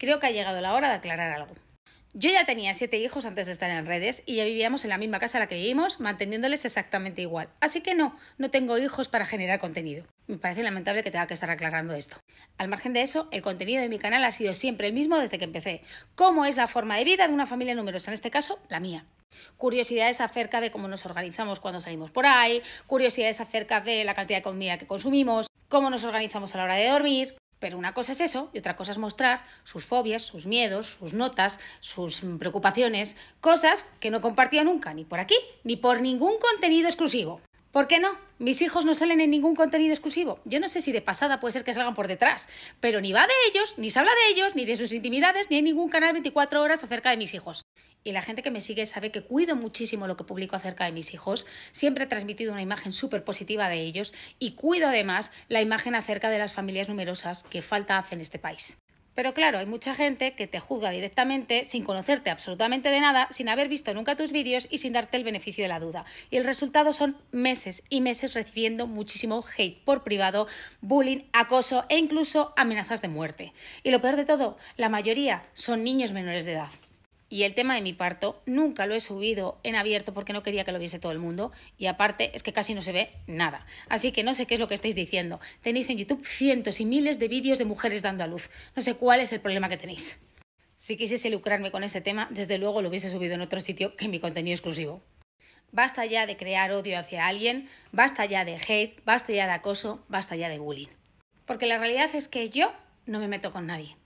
Creo que ha llegado la hora de aclarar algo. Yo ya tenía siete hijos antes de estar en redes y ya vivíamos en la misma casa en la que vivimos, manteniéndoles exactamente igual. Así que no, no tengo hijos para generar contenido. Me parece lamentable que tenga que estar aclarando esto. Al margen de eso, el contenido de mi canal ha sido siempre el mismo desde que empecé. ¿Cómo es la forma de vida de una familia numerosa? En este caso, la mía. Curiosidades acerca de cómo nos organizamos cuando salimos por ahí, curiosidades acerca de la cantidad de comida que consumimos, cómo nos organizamos a la hora de dormir, pero una cosa es eso y otra cosa es mostrar sus fobias, sus miedos, sus notas, sus mm, preocupaciones, cosas que no compartía nunca, ni por aquí, ni por ningún contenido exclusivo. ¿Por qué no? Mis hijos no salen en ningún contenido exclusivo. Yo no sé si de pasada puede ser que salgan por detrás, pero ni va de ellos, ni se habla de ellos, ni de sus intimidades, ni hay ningún canal 24 horas acerca de mis hijos. Y la gente que me sigue sabe que cuido muchísimo lo que publico acerca de mis hijos, siempre he transmitido una imagen súper positiva de ellos y cuido además la imagen acerca de las familias numerosas que falta hacen en este país. Pero claro, hay mucha gente que te juzga directamente sin conocerte absolutamente de nada, sin haber visto nunca tus vídeos y sin darte el beneficio de la duda. Y el resultado son meses y meses recibiendo muchísimo hate por privado, bullying, acoso e incluso amenazas de muerte. Y lo peor de todo, la mayoría son niños menores de edad. Y el tema de mi parto nunca lo he subido en abierto porque no quería que lo viese todo el mundo. Y aparte es que casi no se ve nada. Así que no sé qué es lo que estáis diciendo. Tenéis en YouTube cientos y miles de vídeos de mujeres dando a luz. No sé cuál es el problema que tenéis. Si quisiese lucrarme con ese tema, desde luego lo hubiese subido en otro sitio que en mi contenido exclusivo. Basta ya de crear odio hacia alguien, basta ya de hate, basta ya de acoso, basta ya de bullying. Porque la realidad es que yo no me meto con nadie.